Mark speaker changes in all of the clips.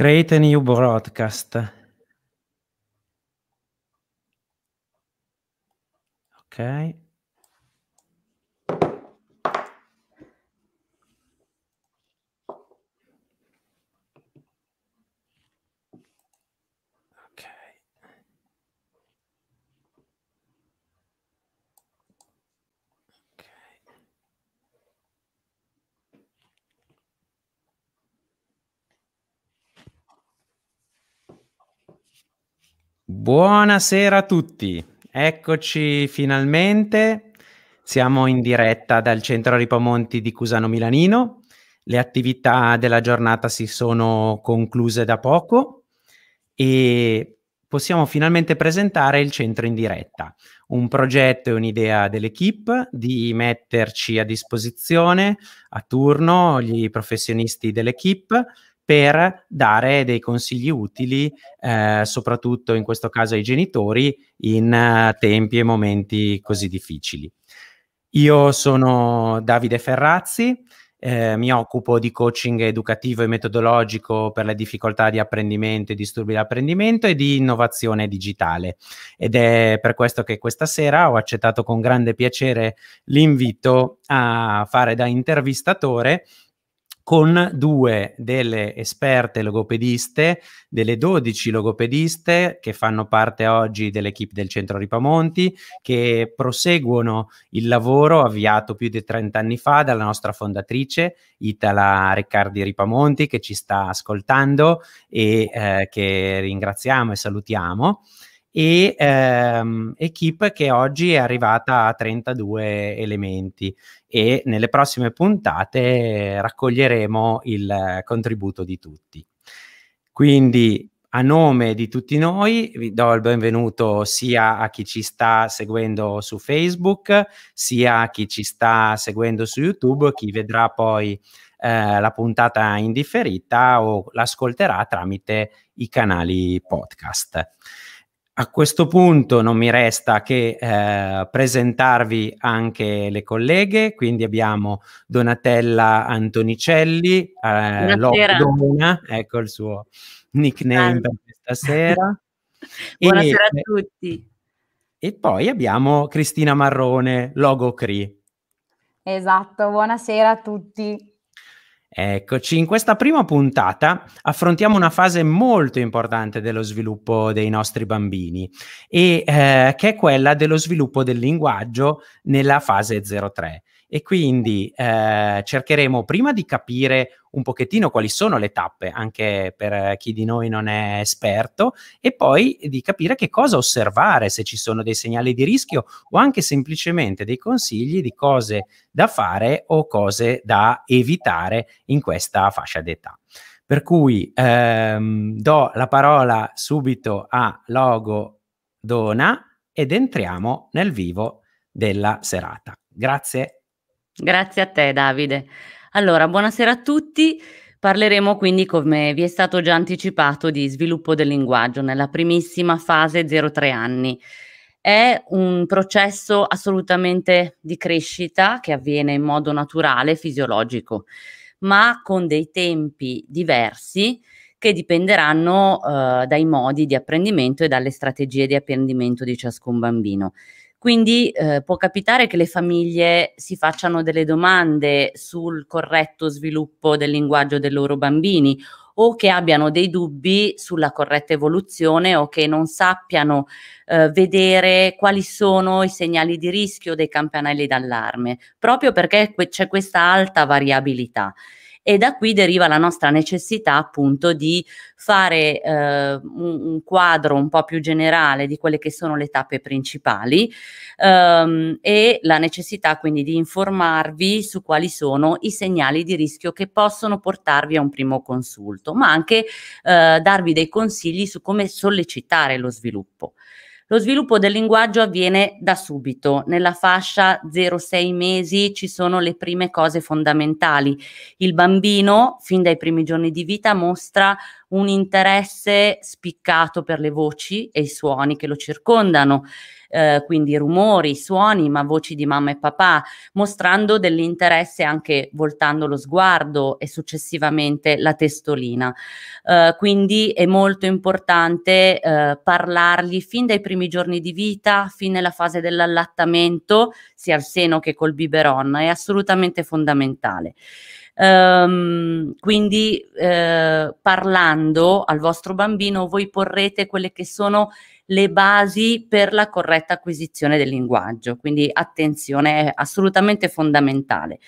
Speaker 1: Create a new broadcast. Ok. Buonasera a tutti, eccoci finalmente, siamo in diretta dal centro Ripomonti di Cusano Milanino, le attività della giornata si sono concluse da poco e possiamo finalmente presentare il centro in diretta, un progetto e un'idea dell'equipe di metterci a disposizione a turno gli professionisti dell'equipe per dare dei consigli utili, eh, soprattutto in questo caso ai genitori, in eh, tempi e momenti così difficili. Io sono Davide Ferrazzi, eh, mi occupo di coaching educativo e metodologico per le difficoltà di apprendimento e disturbi d'apprendimento e di innovazione digitale ed è per questo che questa sera ho accettato con grande piacere l'invito a fare da intervistatore con due delle esperte logopediste, delle 12 logopediste che fanno parte oggi dell'equipe del Centro Ripamonti, che proseguono il lavoro avviato più di 30 anni fa dalla nostra fondatrice Itala Riccardi Ripamonti, che ci sta ascoltando e eh, che ringraziamo e salutiamo e ehm, Equip che oggi è arrivata a 32 elementi e nelle prossime puntate raccoglieremo il contributo di tutti. Quindi a nome di tutti noi vi do il benvenuto sia a chi ci sta seguendo su Facebook, sia a chi ci sta seguendo su YouTube, chi vedrà poi eh, la puntata in differita o l'ascolterà tramite i canali podcast. A questo punto non mi resta che eh, presentarvi anche le colleghe, quindi abbiamo Donatella Antonicelli, eh, Lockdona, ecco il suo nickname Salve. per questa sera. Buonasera e, a
Speaker 2: tutti.
Speaker 1: E poi abbiamo Cristina Marrone, Logo Cree.
Speaker 2: Esatto, buonasera a tutti.
Speaker 1: Eccoci, in questa prima puntata affrontiamo una fase molto importante dello sviluppo dei nostri bambini, e, eh, che è quella dello sviluppo del linguaggio nella fase 03 e quindi eh, cercheremo prima di capire un pochettino quali sono le tappe, anche per chi di noi non è esperto, e poi di capire che cosa osservare, se ci sono dei segnali di rischio o anche semplicemente dei consigli di cose da fare o cose da evitare in questa fascia d'età. Per cui ehm, do la parola subito a Logo Dona ed entriamo nel vivo della serata. Grazie
Speaker 3: Grazie a te Davide. Allora, buonasera a tutti. Parleremo quindi, come vi è stato già anticipato, di sviluppo del linguaggio nella primissima fase 0-3 anni. È un processo assolutamente di crescita che avviene in modo naturale, fisiologico, ma con dei tempi diversi che dipenderanno eh, dai modi di apprendimento e dalle strategie di apprendimento di ciascun bambino. Quindi eh, può capitare che le famiglie si facciano delle domande sul corretto sviluppo del linguaggio dei loro bambini o che abbiano dei dubbi sulla corretta evoluzione o che non sappiano eh, vedere quali sono i segnali di rischio dei campanelli d'allarme, proprio perché que- c'è questa alta variabilità e da qui deriva la nostra necessità appunto di fare eh, un, un, quadro un po' più generale di quelle che sono le tappe principali ehm, e la necessità quindi di informarvi su quali sono i segnali di rischio che possono portarvi a un primo consulto, ma anche eh, darvi dei consigli su come sollecitare lo sviluppo. Lo sviluppo del linguaggio avviene da subito. Nella fascia 0-6 mesi ci sono le prime cose fondamentali. Il bambino, fin dai primi giorni di vita, mostra un interesse spiccato per le voci e i suoni che lo circondano, eh, quindi rumori, suoni, ma voci di mamma e papà, mostrando dell'interesse anche voltando lo sguardo e successivamente la testolina. Eh, quindi è molto importante eh, parlargli fin dai primi giorni di vita, fin nella fase dell'allattamento, sia al seno che col biberon, è assolutamente fondamentale. Um, quindi eh, parlando al vostro bambino voi porrete quelle che sono le basi per la corretta acquisizione del linguaggio, quindi attenzione è assolutamente fondamentale.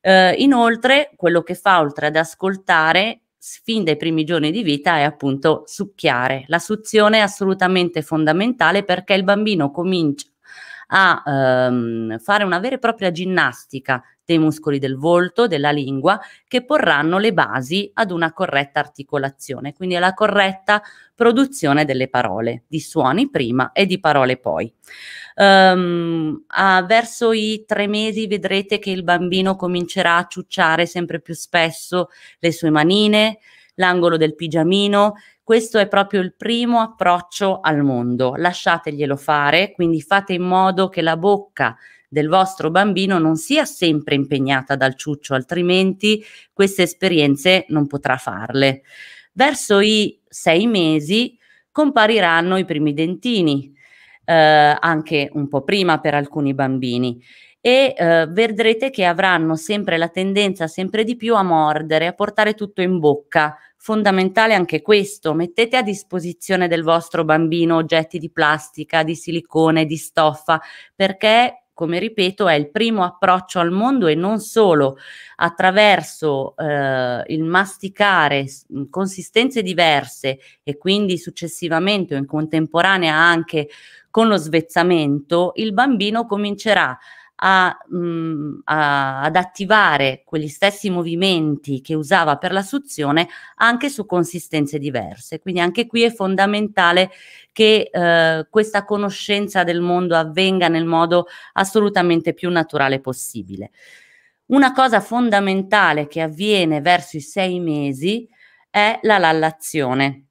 Speaker 3: Eh, inoltre quello che fa oltre ad ascoltare fin dai primi giorni di vita è appunto succhiare. La suzione è assolutamente fondamentale perché il bambino comincia a ehm, fare una vera e propria ginnastica dei muscoli del volto, della lingua, che porranno le basi ad una corretta articolazione, quindi alla corretta produzione delle parole, di suoni prima e di parole poi. Um, a, verso i tre mesi vedrete che il bambino comincerà a ciucciare sempre più spesso le sue manine, l'angolo del pigiamino. Questo è proprio il primo approccio al mondo. Lasciateglielo fare, quindi fate in modo che la bocca del vostro bambino non sia sempre impegnata dal ciuccio, altrimenti queste esperienze non potrà farle. Verso i sei mesi compariranno i primi dentini, eh, anche un po' prima per alcuni bambini e eh, vedrete che avranno sempre la tendenza sempre di più a mordere, a portare tutto in bocca. Fondamentale anche questo, mettete a disposizione del vostro bambino oggetti di plastica, di silicone, di stoffa, perché come ripeto, è il primo approccio al mondo e non solo attraverso eh, il masticare consistenze diverse e quindi successivamente o in contemporanea anche con lo svezzamento, il bambino comincerà a, mh, mm, a, ad attivare quegli stessi movimenti che usava per la suzione anche su consistenze diverse. Quindi anche qui è fondamentale che eh, questa conoscenza del mondo avvenga nel modo assolutamente più naturale possibile. Una cosa fondamentale che avviene verso i sei mesi è la lallazione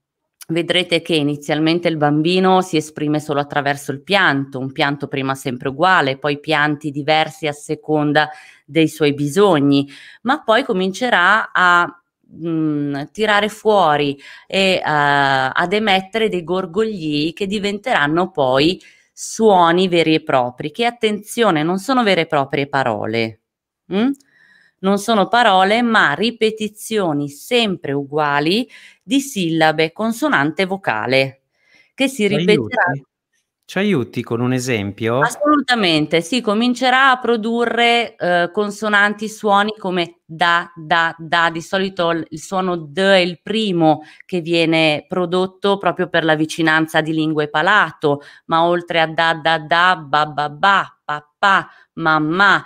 Speaker 3: vedrete che inizialmente il bambino si esprime solo attraverso il pianto, un pianto prima sempre uguale, poi pianti diversi a seconda dei suoi bisogni, ma poi comincerà a mh, mm, tirare fuori e uh, ad emettere dei gorgogli che diventeranno poi suoni veri e propri, che attenzione, non sono vere e proprie parole. Mh? Mm? non sono parole ma ripetizioni sempre uguali di sillabe, consonante vocale che si ripeterà.
Speaker 1: Ci aiuti con un esempio?
Speaker 3: Assolutamente, si comincerà a produrre eh, consonanti, suoni come da, da, da. Di solito il suono d è il primo che viene prodotto proprio per la vicinanza di lingue palato, ma oltre a da, da, da, ba, ba, ba, papà, mamma.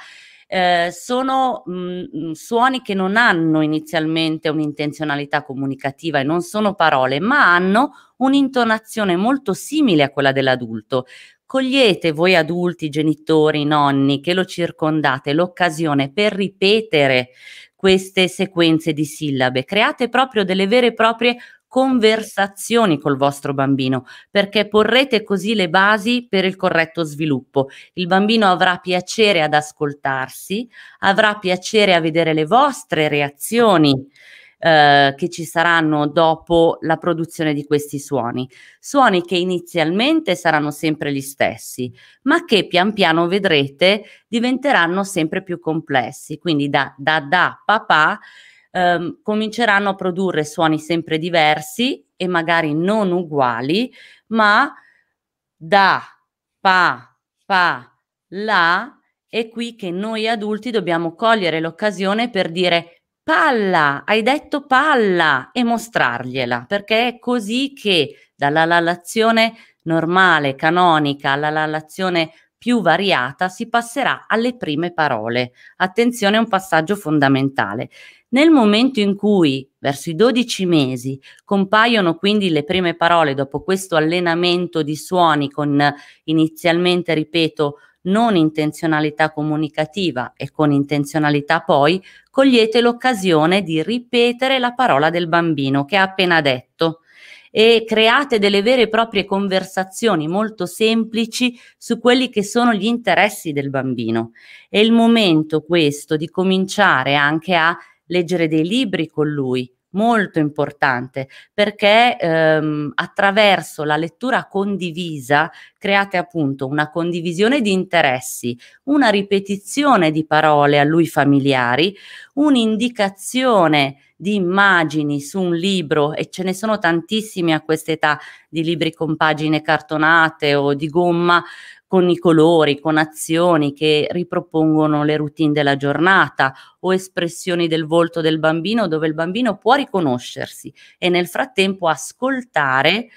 Speaker 3: Eh, sono mh, mm, suoni che non hanno inizialmente un'intenzionalità comunicativa e non sono parole, ma hanno un'intonazione molto simile a quella dell'adulto. Cogliete voi adulti, genitori, nonni che lo circondate l'occasione per ripetere queste sequenze di sillabe, create proprio delle vere e proprie conversazioni col vostro bambino, perché porrete così le basi per il corretto sviluppo. Il bambino avrà piacere ad ascoltarsi, avrà piacere a vedere le vostre reazioni. Eh, che ci saranno dopo la produzione di questi suoni. Suoni che inizialmente saranno sempre gli stessi, ma che pian piano vedrete diventeranno sempre più complessi. Quindi da da, da papà ehm, cominceranno a produrre suoni sempre diversi e magari non uguali, ma da, pa, pa, la, è qui che noi adulti dobbiamo cogliere l'occasione per dire palla, hai detto palla e mostrargliela, perché è così che dalla lallazione normale, canonica, alla lallazione più variata si passerà alle prime parole. Attenzione, è un passaggio fondamentale. Nel momento in cui, verso i 12 mesi, compaiono quindi le prime parole dopo questo allenamento di suoni con inizialmente, ripeto, non intenzionalità comunicativa e con intenzionalità poi, cogliete l'occasione di ripetere la parola del bambino che ha appena detto e create delle vere e proprie conversazioni molto semplici su quelli che sono gli interessi del bambino. È il momento questo di cominciare anche a leggere dei libri con lui, molto importante, perché ehm, attraverso la lettura condivisa create appunto una condivisione di interessi, una ripetizione di parole a lui familiari, un'indicazione di immagini su un libro e ce ne sono tantissimi a quest'età di libri con pagine cartonate o di gomma con i colori, con azioni che ripropongono le routine della giornata o espressioni del volto del bambino dove il bambino può riconoscersi e nel frattempo ascoltare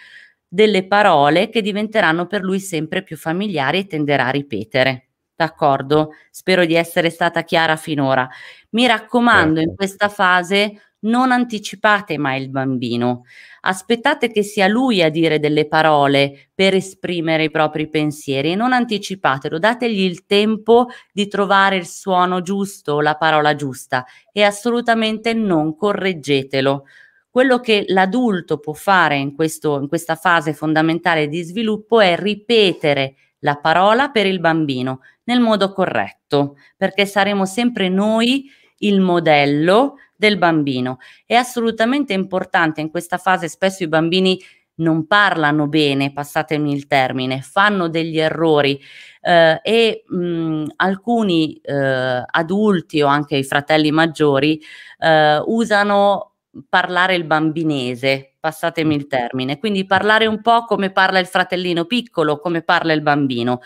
Speaker 3: delle parole che diventeranno per lui sempre più familiari e tenderà a ripetere. D'accordo? Spero di essere stata chiara finora. Mi raccomando, certo. in questa fase non anticipate mai il bambino, aspettate che sia lui a dire delle parole per esprimere i propri pensieri e non anticipatelo, dategli il tempo di trovare il suono giusto, la parola giusta e assolutamente non correggetelo. Quello che l'adulto può fare in, questo, in questa fase fondamentale di sviluppo è ripetere la parola per il bambino nel modo corretto, perché saremo sempre noi il modello del bambino. È assolutamente importante in questa fase, spesso i bambini non parlano bene, passatemi il termine, fanno degli errori eh, e mh, mm, alcuni eh, adulti o anche i fratelli maggiori eh, usano parlare il bambinese, passatemi il termine, quindi parlare un po' come parla il fratellino piccolo, come parla il bambino.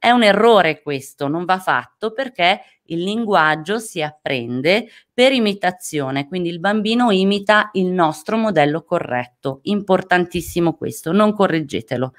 Speaker 3: È un errore questo, non va fatto perché il linguaggio si apprende per imitazione, quindi il bambino imita il nostro modello corretto. Importantissimo questo, non correggetelo,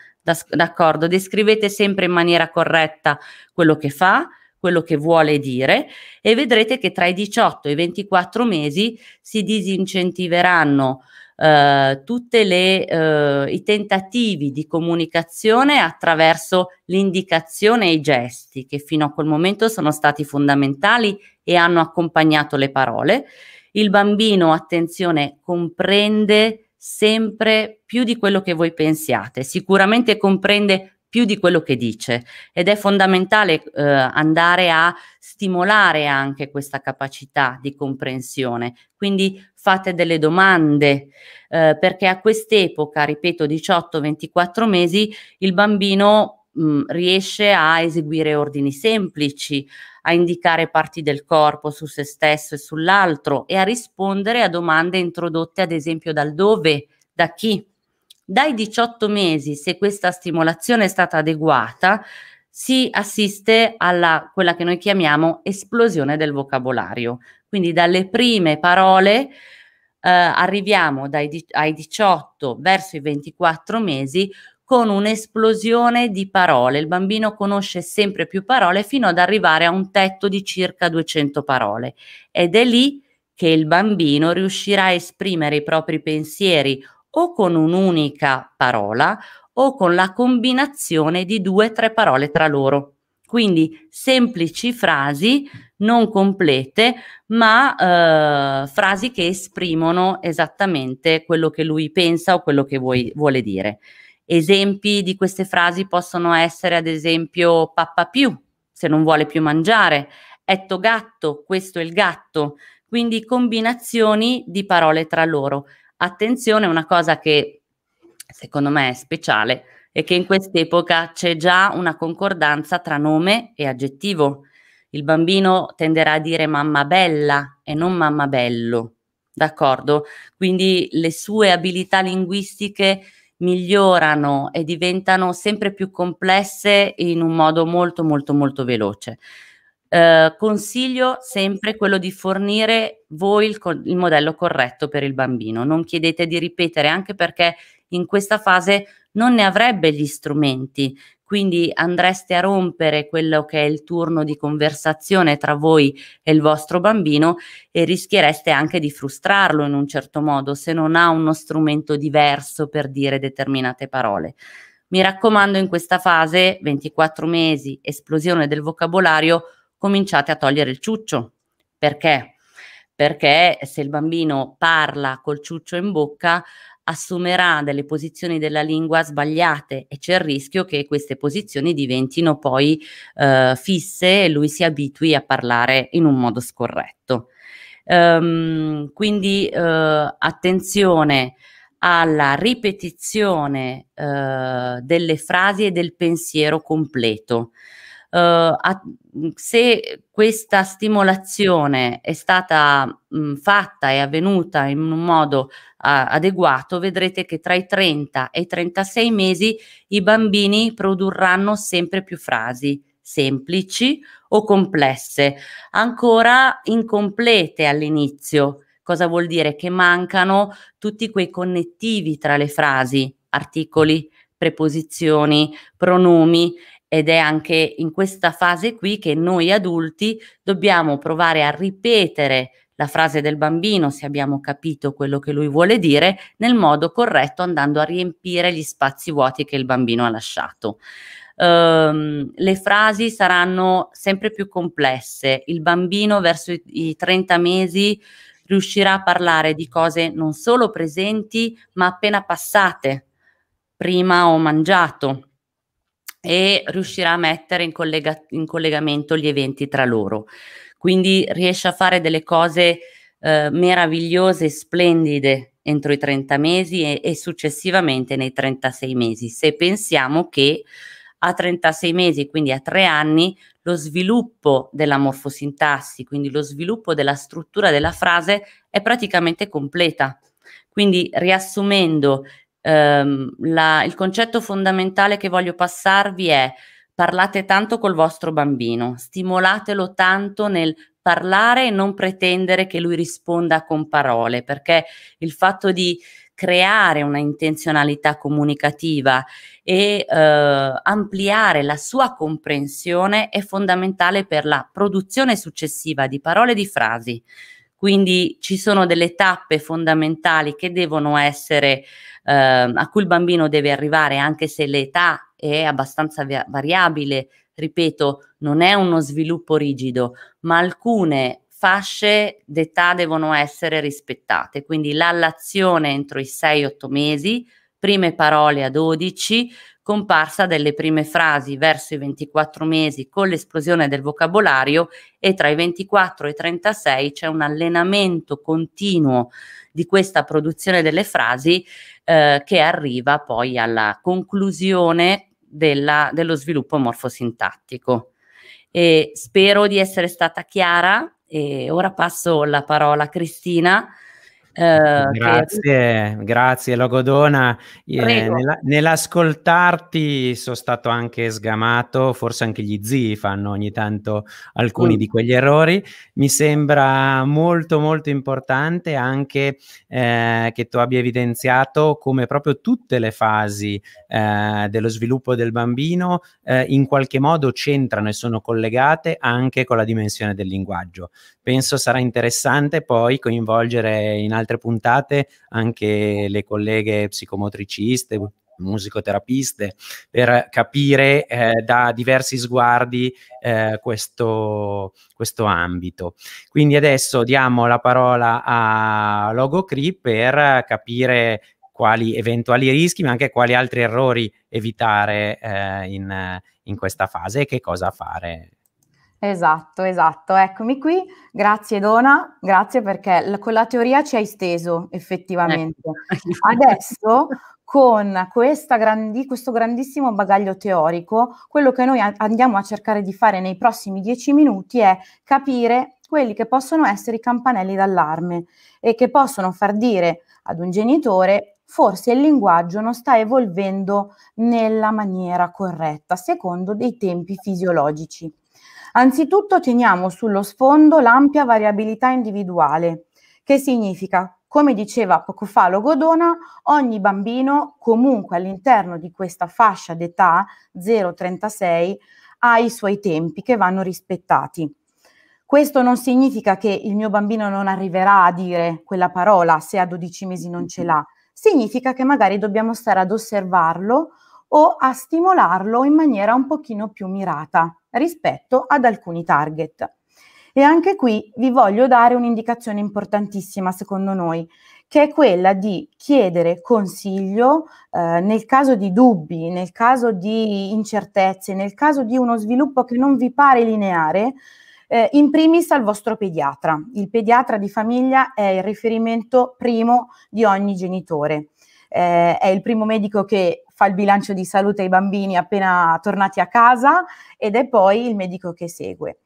Speaker 3: d'accordo? Descrivete sempre in maniera corretta quello che fa, quello che vuole dire e vedrete che tra i 18 e i 24 mesi si disincentiveranno eh, tutti eh, i tentativi di comunicazione attraverso l'indicazione e i gesti che fino a quel momento sono stati fondamentali e hanno accompagnato le parole. Il bambino, attenzione, comprende sempre più di quello che voi pensiate, sicuramente comprende più di quello che dice ed è fondamentale eh, andare a stimolare anche questa capacità di comprensione, quindi fate delle domande, eh, perché a quest'epoca, ripeto, 18-24 mesi, il bambino mh, mm, riesce a eseguire ordini semplici, a indicare parti del corpo su se stesso e sull'altro e a rispondere a domande introdotte ad esempio dal dove, da chi. Dai 18 mesi, se questa stimolazione è stata adeguata, si assiste alla quella che noi chiamiamo esplosione del vocabolario. Quindi dalle prime parole eh, arriviamo dai, ai 18 verso i 24 mesi con un'esplosione di parole. Il bambino conosce sempre più parole fino ad arrivare a un tetto di circa 200 parole ed è lì che il bambino riuscirà a esprimere i propri pensieri o con un'unica parola o con la combinazione di due o tre parole tra loro. Quindi semplici frasi non complete, ma eh, frasi che esprimono esattamente quello che lui pensa o quello che vuoi, vuole dire. Esempi di queste frasi possono essere, ad esempio, pappa più, se non vuole più mangiare, etto gatto, questo è il gatto. Quindi combinazioni di parole tra loro. Attenzione, una cosa che secondo me è speciale, è che in quest'epoca c'è già una concordanza tra nome e aggettivo. Il bambino tenderà a dire mamma bella e non mamma bello, d'accordo? Quindi le sue abilità linguistiche migliorano e diventano sempre più complesse in un modo molto molto molto veloce. Eh, consiglio sempre quello di fornire voi il, il modello corretto per il bambino, non chiedete di ripetere anche perché in questa fase non ne avrebbe gli strumenti, quindi andreste a rompere quello che è il turno di conversazione tra voi e il vostro bambino e rischiereste anche di frustrarlo in un certo modo se non ha uno strumento diverso per dire determinate parole. Mi raccomando, in questa fase, 24 mesi, esplosione del vocabolario, cominciate a togliere il ciuccio. Perché? Perché se il bambino parla col ciuccio in bocca, assumerà delle posizioni della lingua sbagliate e c'è il rischio che queste posizioni diventino poi eh, fisse e lui si abitui a parlare in un modo scorretto. Um, quindi eh, attenzione alla ripetizione eh, delle frasi e del pensiero completo. Eh, a, se questa stimolazione è stata mh, fatta e avvenuta in un modo a, adeguato, vedrete che tra i 30 e i 36 mesi i bambini produrranno sempre più frasi semplici o complesse, ancora incomplete all'inizio. Cosa vuol dire? Che mancano tutti quei connettivi tra le frasi, articoli, preposizioni, pronomi ed è anche in questa fase qui che noi adulti dobbiamo provare a ripetere la frase del bambino, se abbiamo capito quello che lui vuole dire, nel modo corretto andando a riempire gli spazi vuoti che il bambino ha lasciato. Um, le frasi saranno sempre più complesse, il bambino verso i, i 30 mesi riuscirà a parlare di cose non solo presenti ma appena passate, prima ho mangiato, e riuscirà a mettere in, collega- in collegamento gli eventi tra loro. Quindi riesce a fare delle cose eh, meravigliose, splendide entro i 30 mesi e, e, successivamente nei 36 mesi. Se pensiamo che a 36 mesi, quindi a tre anni, lo sviluppo della morfosintassi, quindi lo sviluppo della struttura della frase è praticamente completa. Quindi riassumendo ehm, la, il concetto fondamentale che voglio passarvi è parlate tanto col vostro bambino, stimolatelo tanto nel parlare e non pretendere che lui risponda con parole, perché il fatto di creare una intenzionalità comunicativa e eh, ampliare la sua comprensione è fondamentale per la produzione successiva di parole e di frasi. Quindi ci sono delle tappe fondamentali che devono essere, eh, a cui il bambino deve arrivare anche se l'età è abbastanza variabile. Ripeto, non è uno sviluppo rigido, ma alcune fasce d'età devono essere rispettate, quindi l'allazione entro i 6-8 mesi, prime parole a 12, comparsa delle prime frasi verso i 24 mesi con l'esplosione del vocabolario e tra i 24 e i 36 c'è un allenamento continuo di questa produzione delle frasi eh, che arriva poi alla conclusione della, dello sviluppo morfosintattico. E spero di essere stata chiara e ora passo la parola a Cristina grazie,
Speaker 1: ehm, che... grazie Logodona. Eh, nell'ascoltarti sono stato anche sgamato, forse anche gli zii fanno ogni tanto alcuni mm. di quegli errori. Mi sembra molto molto importante anche eh, che tu abbia evidenziato come proprio tutte le fasi eh, dello sviluppo del bambino eh, in qualche modo c'entrano e sono collegate anche con la dimensione del linguaggio. Penso sarà interessante poi coinvolgere in altri altre puntate anche le colleghe psicomotriciste, musicoterapiste, per capire eh, da diversi sguardi eh, questo, questo, ambito. Quindi adesso diamo la parola a Logo Logocri per capire quali eventuali rischi, ma anche quali altri errori evitare eh, in, in questa fase e che cosa fare
Speaker 2: Esatto, esatto. Eccomi qui. Grazie Dona, grazie perché la, con la teoria ci hai steso effettivamente. Ecco. Adesso con grandi, questo grandissimo bagaglio teorico, quello che noi andiamo a cercare di fare nei prossimi dieci minuti è capire quelli che possono essere i campanelli d'allarme e che possono far dire ad un genitore forse il linguaggio non sta evolvendo nella maniera corretta, secondo dei tempi fisiologici. Anzitutto teniamo sullo sfondo l'ampia variabilità individuale, che significa come diceva poco fa Logodona, ogni bambino comunque all'interno di questa fascia d'età 0-36 ha i suoi tempi che vanno rispettati. Questo non significa che il mio bambino non arriverà a dire quella parola se a 12 mesi non ce l'ha, significa che magari dobbiamo stare ad osservarlo o a stimolarlo in maniera un pochino più mirata rispetto ad alcuni target. E anche qui vi voglio dare un'indicazione importantissima secondo noi, che è quella di chiedere consiglio eh, nel caso di dubbi, nel caso di incertezze, nel caso di uno sviluppo che non vi pare lineare, eh, in primis al vostro pediatra. Il pediatra di famiglia è il riferimento primo di ogni genitore. Eh, è il primo medico che fa il bilancio di salute ai bambini appena tornati a casa ed è poi il medico che segue.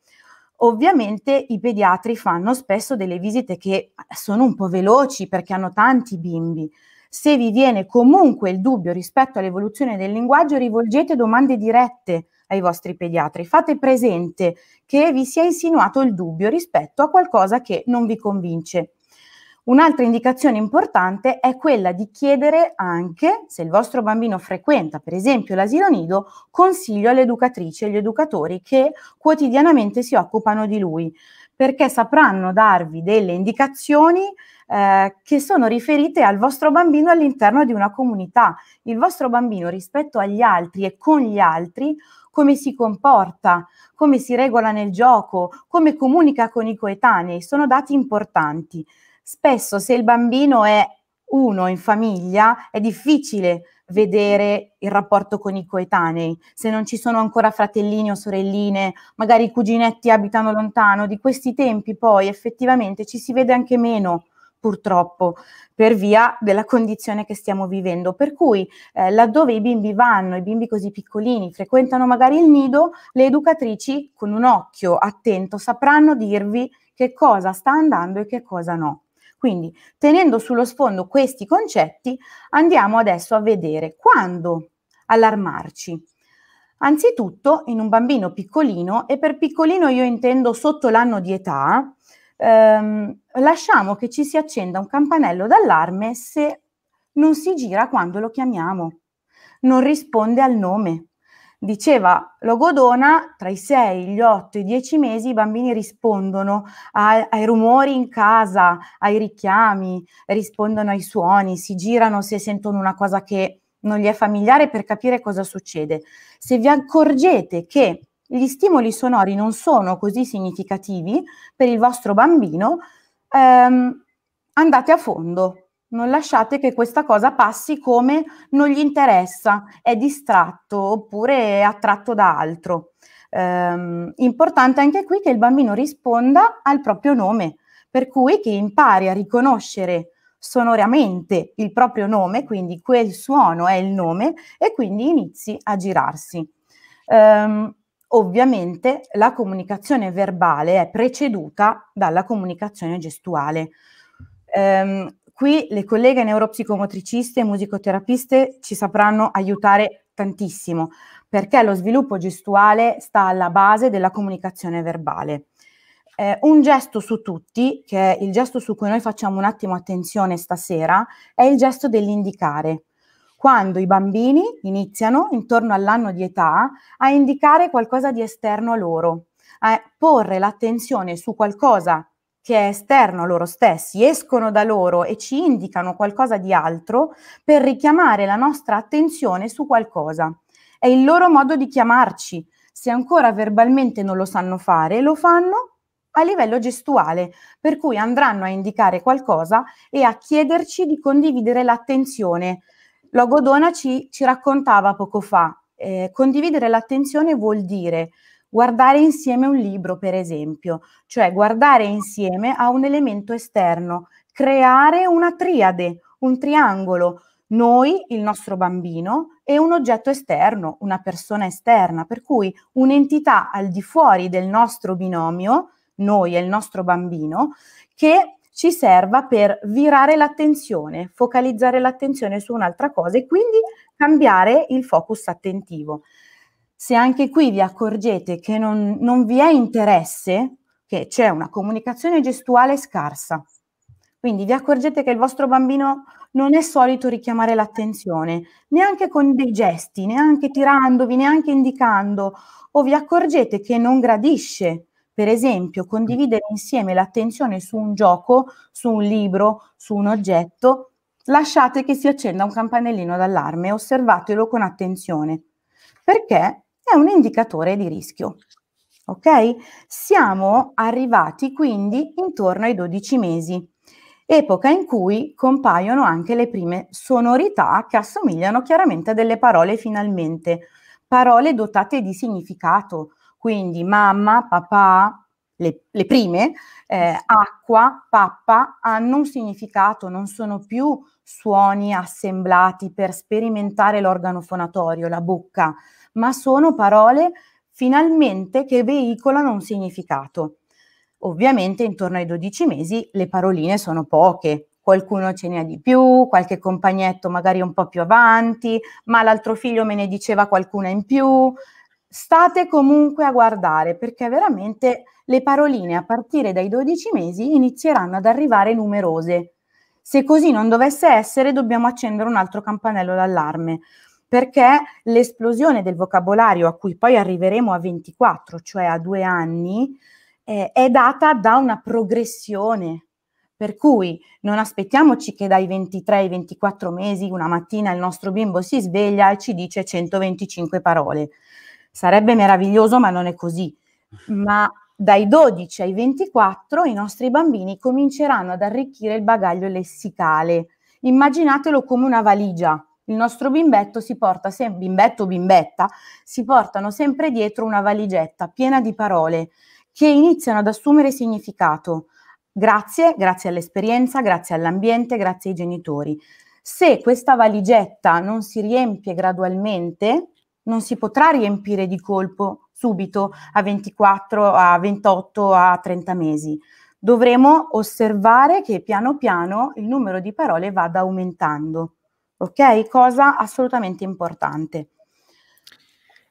Speaker 2: Ovviamente i pediatri fanno spesso delle visite che sono un po' veloci perché hanno tanti bimbi. Se vi viene comunque il dubbio rispetto all'evoluzione del linguaggio, rivolgete domande dirette ai vostri pediatri. Fate presente che vi sia insinuato il dubbio rispetto a qualcosa che non vi convince. Un'altra indicazione importante è quella di chiedere anche, se il vostro bambino frequenta per esempio l'asilo nido, consiglio alle educatrici e agli educatori che quotidianamente si occupano di lui, perché sapranno darvi delle indicazioni eh, che sono riferite al vostro bambino all'interno di una comunità. Il vostro bambino rispetto agli altri e con gli altri come si comporta, come si regola nel gioco, come comunica con i coetanei, sono dati importanti spesso se il bambino è uno in famiglia è difficile vedere il rapporto con i coetanei, se non ci sono ancora fratellini o sorelline, magari i cuginetti abitano lontano, di questi tempi poi effettivamente ci si vede anche meno purtroppo per via della condizione che stiamo vivendo. Per cui eh, laddove i bimbi vanno, i bimbi così piccolini, frequentano magari il nido, le educatrici con un occhio attento sapranno dirvi che cosa sta andando e che cosa no. Quindi, tenendo sullo sfondo questi concetti, andiamo adesso a vedere quando allarmarci. Anzitutto, in un bambino piccolino, e per piccolino io intendo sotto l'anno di età, ehm, lasciamo che ci si accenda un campanello d'allarme se non si gira quando lo chiamiamo, non risponde al nome, Diceva Logodona, tra i 6, gli 8 e i 10 mesi i bambini rispondono a, ai rumori in casa, ai richiami, rispondono ai suoni, si girano se sentono una cosa che non gli è familiare per capire cosa succede. Se vi accorgete che gli stimoli sonori non sono così significativi per il vostro bambino, ehm, andate a fondo, non lasciate che questa cosa passi come non gli interessa, è distratto oppure è attratto da altro. Ehm, importante anche qui che il bambino risponda al proprio nome, per cui che impari a riconoscere sonoramente il proprio nome, quindi quel suono è il nome, e quindi inizi a girarsi. Ehm, ovviamente la comunicazione verbale è preceduta dalla comunicazione gestuale. Ehm, qui le colleghe neuropsicomotriciste e musicoterapiste ci sapranno aiutare tantissimo, perché lo sviluppo gestuale sta alla base della comunicazione verbale. Eh, un gesto su tutti, che è il gesto su cui noi facciamo un attimo attenzione stasera, è il gesto dell'indicare. Quando i bambini iniziano, intorno all'anno di età, a indicare qualcosa di esterno a loro, a porre l'attenzione su qualcosa che è esterno a loro stessi, escono da loro e ci indicano qualcosa di altro per richiamare la nostra attenzione su qualcosa. È il loro modo di chiamarci. Se ancora verbalmente non lo sanno fare, lo fanno a livello gestuale, per cui andranno a indicare qualcosa e a chiederci di condividere l'attenzione. Logodona ci, ci raccontava poco fa, eh, condividere l'attenzione vuol dire guardare insieme un libro, per esempio, cioè guardare insieme a un elemento esterno, creare una triade, un triangolo, noi, il nostro bambino e un oggetto esterno, una persona esterna, per cui un'entità al di fuori del nostro binomio, noi e il nostro bambino, che ci serva per virare l'attenzione, focalizzare l'attenzione su un'altra cosa e quindi cambiare il focus attentivo. Se anche qui vi accorgete che non, non vi è interesse, che c'è una comunicazione gestuale scarsa, quindi vi accorgete che il vostro bambino non è solito richiamare l'attenzione, neanche con dei gesti, neanche tirandovi, neanche indicando, o vi accorgete che non gradisce, per esempio, condividere insieme l'attenzione su un gioco, su un libro, su un oggetto, lasciate che si accenda un campanellino d'allarme, osservatelo con attenzione, perché è un indicatore di rischio. Ok? Siamo arrivati quindi intorno ai 12 mesi, epoca in cui compaiono anche le prime sonorità che assomigliano chiaramente a delle parole finalmente, parole dotate di significato, quindi mamma, papà, le, le prime, eh, acqua, pappa, hanno un significato, non sono più suoni assemblati per sperimentare l'organo fonatorio, la bocca, ma sono parole finalmente che veicolano un significato. Ovviamente intorno ai 12 mesi le paroline sono poche, qualcuno ce ne ha di più, qualche compagnetto magari un po' più avanti, ma l'altro figlio me ne diceva qualcuna in più. State comunque a guardare perché veramente le paroline a partire dai 12 mesi inizieranno ad arrivare numerose. Se così non dovesse essere, dobbiamo accendere un altro campanello d'allarme perché l'esplosione del vocabolario a cui poi arriveremo a 24, cioè a due anni, eh, è data da una progressione. Per cui non aspettiamoci che dai 23 ai 24 mesi una mattina il nostro bimbo si sveglia e ci dice 125 parole. Sarebbe meraviglioso, ma non è così. Ma dai 12 ai 24 i nostri bambini cominceranno ad arricchire il bagaglio lessicale. Immaginatelo come una valigia il nostro bimbetto si porta sempre, bimbetto o bimbetta, si portano sempre dietro una valigetta piena di parole che iniziano ad assumere significato. Grazie, grazie all'esperienza, grazie all'ambiente, grazie ai genitori. Se questa valigetta non si riempie gradualmente, non si potrà riempire di colpo subito a 24, a 28, a 30 mesi. Dovremo osservare che piano piano il numero di parole vada aumentando ok? Cosa assolutamente importante.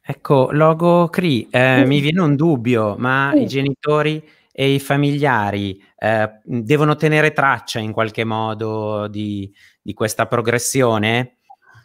Speaker 1: Ecco, logo CRI, eh, mm. mi viene un dubbio, ma mm. i genitori e i familiari eh, devono tenere traccia in qualche modo di, di questa progressione?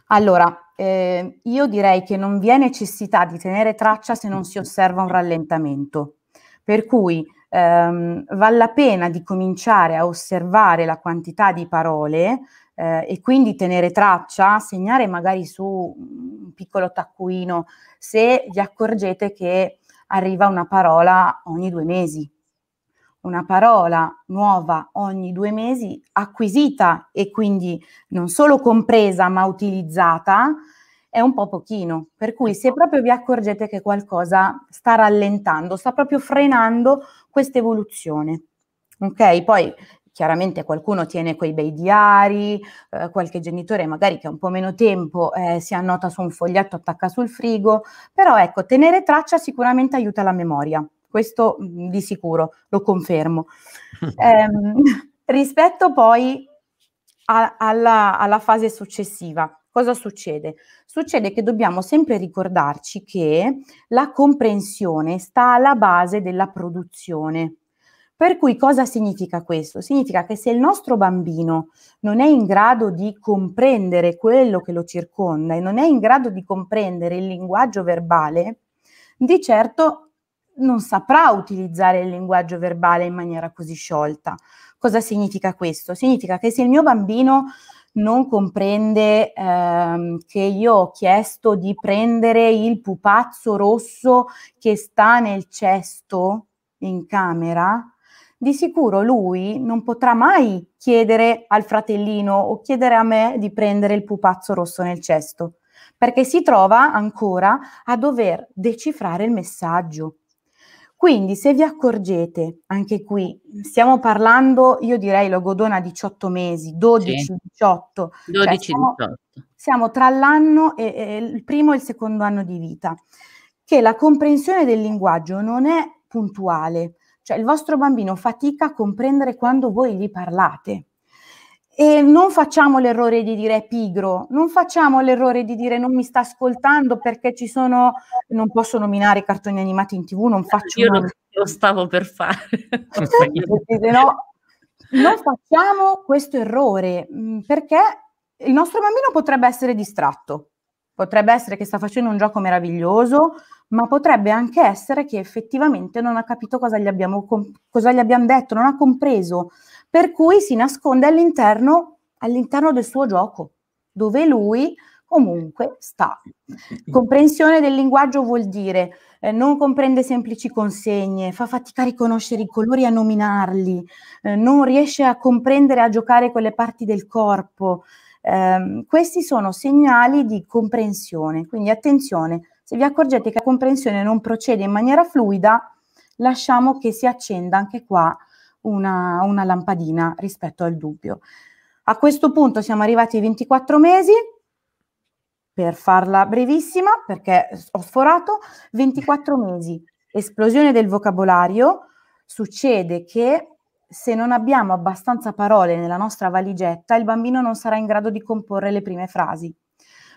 Speaker 2: Allora, eh, io direi che non vi è necessità di tenere traccia se non si osserva un rallentamento, per cui ehm, vale la pena di cominciare a osservare la quantità di parole eh, e quindi tenere traccia, segnare magari su un piccolo taccuino se vi accorgete che arriva una parola ogni due mesi. Una parola nuova ogni due mesi acquisita e quindi non solo compresa ma utilizzata è un po' pochino. Per cui se proprio vi accorgete che qualcosa sta rallentando, sta proprio frenando questa evoluzione. Ok, poi chiaramente qualcuno tiene quei bei diari, eh, qualche genitore magari che ha un po' meno tempo eh, si annota su un foglietto, attacca sul frigo, però ecco, tenere traccia sicuramente aiuta la memoria, questo mm, di sicuro, lo confermo. eh, rispetto poi a, alla, alla fase successiva, cosa succede? Succede che dobbiamo sempre ricordarci che la comprensione sta alla base della produzione per cui cosa significa questo? Significa che se il nostro bambino non è in grado di comprendere quello che lo circonda e non è in grado di comprendere il linguaggio verbale, di certo non saprà utilizzare il linguaggio verbale in maniera così sciolta. Cosa significa questo? Significa che se il mio bambino non comprende ehm, che io ho chiesto di prendere il pupazzo rosso che sta nel cesto in camera, di sicuro lui non potrà mai chiedere al fratellino o chiedere a me di prendere il pupazzo rosso nel cesto, perché si trova ancora a dover decifrare il messaggio. Quindi se vi accorgete, anche qui stiamo parlando, io direi Logodona 18 mesi, 12, sì. 18. cioè siamo, Siamo tra l'anno e, e il primo e il secondo anno di vita, che la comprensione del linguaggio non è puntuale, cioè il vostro bambino fatica a comprendere quando voi gli parlate. E non facciamo l'errore di dire è pigro, non facciamo l'errore di dire non mi sta ascoltando perché ci sono, non posso nominare cartoni animati in tv, non faccio... Io
Speaker 3: lo stavo per fare.
Speaker 2: no, non facciamo questo errore perché il nostro bambino potrebbe essere distratto. Potrebbe essere che sta facendo un gioco meraviglioso, ma potrebbe anche essere che effettivamente non ha capito cosa gli abbiamo, com- cosa gli abbiamo detto, non ha compreso, per cui si nasconde all'interno, all'interno del suo gioco, dove lui comunque sta. Comprensione del linguaggio vuol dire eh, non comprende semplici consegne, fa fatica a riconoscere i colori e a nominarli, eh, non riesce a comprendere e a giocare con le parti del corpo, eh, questi sono segnali di comprensione, quindi attenzione, se vi accorgete che la comprensione non procede in maniera fluida, lasciamo che si accenda anche qua una, una lampadina rispetto al dubbio. A questo punto siamo arrivati ai 24 mesi, per farla brevissima, perché ho sforato, 24 mesi, esplosione del vocabolario, succede che se non abbiamo abbastanza parole nella nostra valigetta, il bambino non sarà in grado di comporre le prime frasi.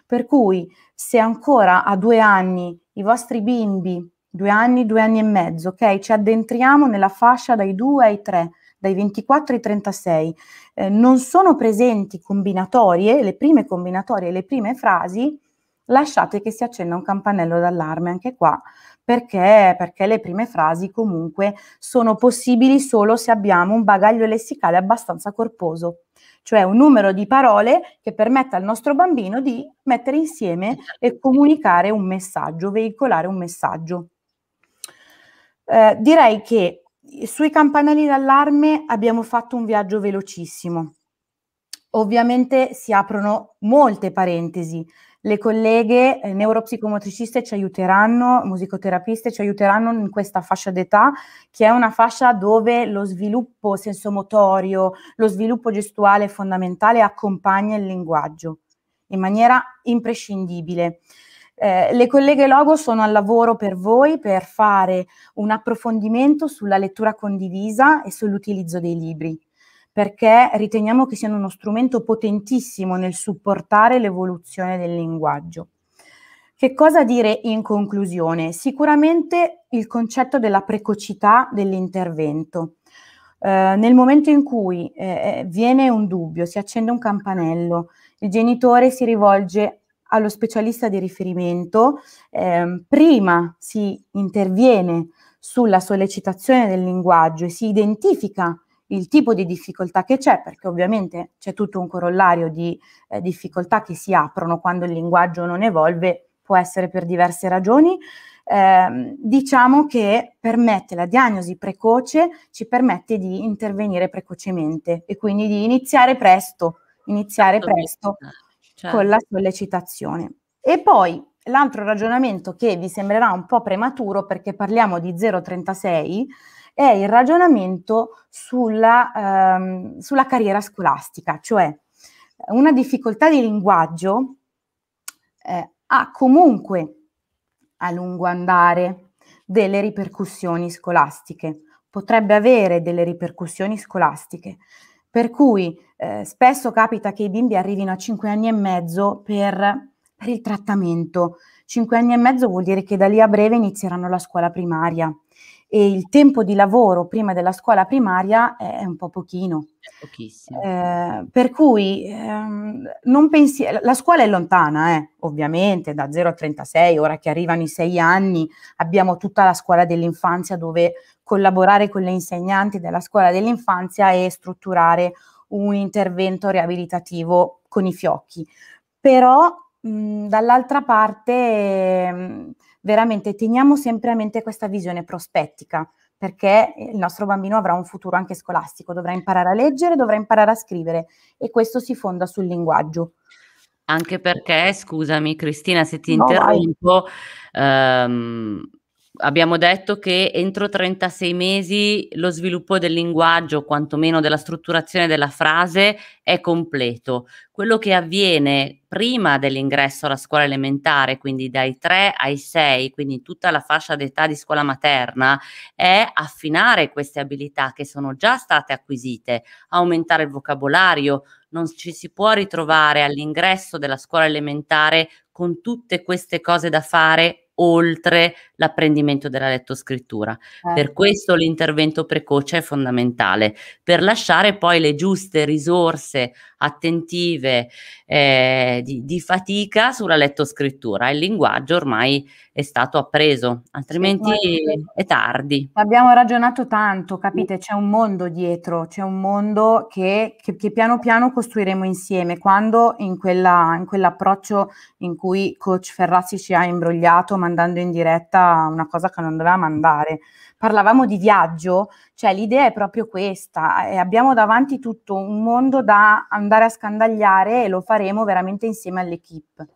Speaker 2: Per cui, se ancora a due anni i vostri bimbi, due anni, due anni e mezzo, ok, ci addentriamo nella fascia dai 2 ai 3, dai 24 ai 36, eh, non sono presenti combinatorie, le prime combinatorie, le prime frasi, lasciate che si accenda un campanello d'allarme. Anche qua perché, perché le prime frasi comunque sono possibili solo se abbiamo un bagaglio lessicale abbastanza corposo cioè un numero di parole che permetta al nostro bambino di mettere insieme e esatto. comunicare un messaggio, veicolare un messaggio. Eh, direi che sui campanelli d'allarme abbiamo fatto un viaggio velocissimo. Ovviamente si aprono molte parentesi, le colleghe eh, neuropsicomotriciste ci aiuteranno, musicoterapiste ci aiuteranno in questa fascia d'età, che è una fascia dove lo sviluppo sensomotorio, lo sviluppo gestuale fondamentale accompagna il linguaggio in maniera imprescindibile. Eh, le colleghe Logo sono al lavoro per voi per fare un approfondimento sulla lettura condivisa e sull'utilizzo dei libri perché riteniamo che siano uno strumento potentissimo nel supportare l'evoluzione del linguaggio. Che cosa dire in conclusione? Sicuramente il concetto della precocità dell'intervento. Eh, nel momento in cui eh, eh viene un dubbio, si accende un campanello, il genitore si rivolge allo specialista di riferimento, eh, prima si interviene sulla sollecitazione del linguaggio e si identifica il tipo di difficoltà che c'è, perché ovviamente c'è tutto un corollario di eh, difficoltà che si aprono quando il linguaggio non evolve, può essere per diverse ragioni. Eh, diciamo che permette la diagnosi precoce, ci permette di intervenire precocemente e quindi di iniziare presto, iniziare certo. presto eh, certo. con la sollecitazione. E poi l'altro ragionamento che vi sembrerà un po' prematuro perché parliamo di 036 è il ragionamento sulla, ehm, sulla carriera scolastica, cioè una difficoltà di linguaggio eh, ha comunque a lungo andare delle ripercussioni scolastiche, potrebbe avere delle ripercussioni scolastiche. Per cui eh, spesso capita che i bimbi arrivino a 5 anni e mezzo per, per il trattamento. 5 anni e mezzo vuol dire che da lì a breve inizieranno la scuola primaria e il tempo di lavoro prima della scuola primaria è un po' pochino.
Speaker 3: Pochissimo.
Speaker 2: Eh, per cui ehm, non pensi, la scuola è lontana, eh, ovviamente, da 0 a 36, ora che arrivano i 6 anni, abbiamo tutta la scuola dell'infanzia dove collaborare con le insegnanti della scuola dell'infanzia e strutturare un intervento riabilitativo con i fiocchi. Però mh, dall'altra parte... Mh, ehm, veramente teniamo sempre a mente questa visione prospettica, perché il nostro bambino avrà un futuro anche scolastico, dovrà imparare a leggere, dovrà imparare a scrivere e questo si fonda sul linguaggio.
Speaker 3: Anche perché, scusami Cristina se ti no, interrompo, ehm, abbiamo detto che entro 36 mesi lo sviluppo del linguaggio, quantomeno della strutturazione della frase, è completo. Quello che avviene prima dell'ingresso alla scuola elementare, quindi dai 3 ai 6, quindi tutta la fascia d'età di scuola materna, è affinare queste abilità che sono già state acquisite, aumentare il vocabolario. Non ci si può ritrovare all'ingresso della scuola elementare con tutte queste cose da fare oltre l'apprendimento della lettoscrittura. Certo. Per questo l'intervento precoce è fondamentale, per lasciare poi le giuste risorse attentive eh, di, di, fatica sulla lettoscrittura. Il linguaggio ormai è stato appreso, altrimenti sì, è tardi.
Speaker 2: Abbiamo ragionato tanto, capite? Mm. C'è un mondo dietro, c'è un mondo che, che, che piano piano costruiremo insieme. Quando in, quella, in quell'approccio in cui coach Ferrazzi ci ha imbrogliato mandando in diretta una cosa che non dovevamo andare. Parlavamo di viaggio, cioè l'idea è proprio questa, e abbiamo davanti tutto un mondo da andare a scandagliare e lo faremo veramente insieme all'equipe.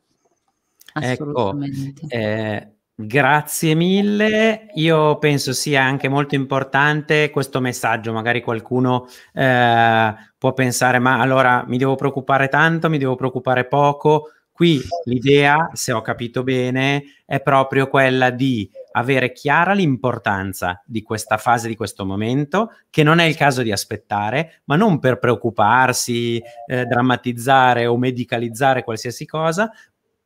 Speaker 1: Ecco, Assolutamente. Ecco, eh... Grazie mille, io penso sia anche molto importante questo messaggio, magari qualcuno eh, può pensare ma allora mi devo preoccupare tanto, mi devo preoccupare poco, Qui l'idea, se ho capito bene, è proprio quella di avere chiara l'importanza di questa fase, di questo momento, che non è il caso di aspettare, ma non per preoccuparsi, eh, drammatizzare o medicalizzare qualsiasi cosa,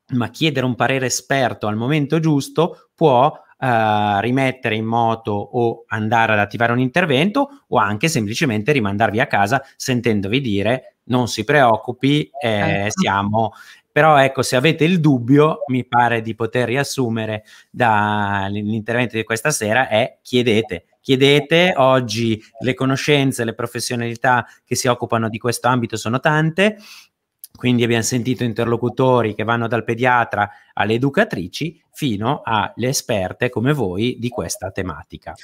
Speaker 1: ma chiedere un parere esperto al momento giusto può eh, rimettere in moto o andare ad attivare un intervento o anche semplicemente rimandarvi a casa sentendovi dire non si preoccupi, eh, ecco. siamo però ecco, se avete il dubbio, mi pare di poter riassumere dall'intervento di questa sera è chiedete, chiedete, oggi le conoscenze, le professionalità che si occupano di questo ambito sono tante, quindi abbiamo sentito interlocutori che vanno dal pediatra alle educatrici fino alle esperte come voi di questa tematica.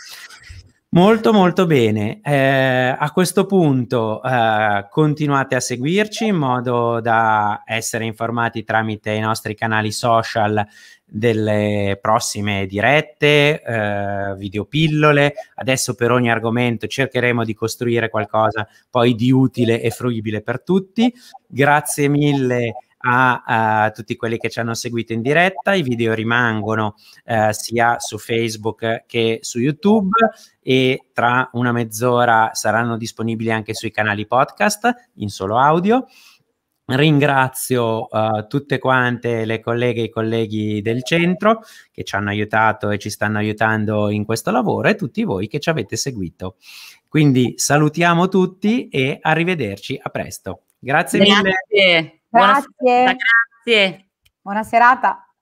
Speaker 1: Molto molto bene, eh, a questo punto eh, continuate a seguirci in modo da essere informati tramite i nostri canali social delle prossime dirette, eh, videopillole, adesso per ogni argomento cercheremo di costruire qualcosa poi di utile e fruibile per tutti. Grazie mille a, a tutti quelli che ci hanno seguito in diretta. I video rimangono eh, sia su Facebook che su YouTube e tra una mezz'ora saranno disponibili anche sui canali podcast in solo audio. Ringrazio uh, tutte quante le colleghe e i colleghi del centro che ci hanno aiutato e ci stanno aiutando in questo lavoro e tutti voi che ci avete seguito. Quindi salutiamo tutti e arrivederci a presto. Grazie, Grazie.
Speaker 2: mille. Grazie. Buona serata. Grazie. Buona serata.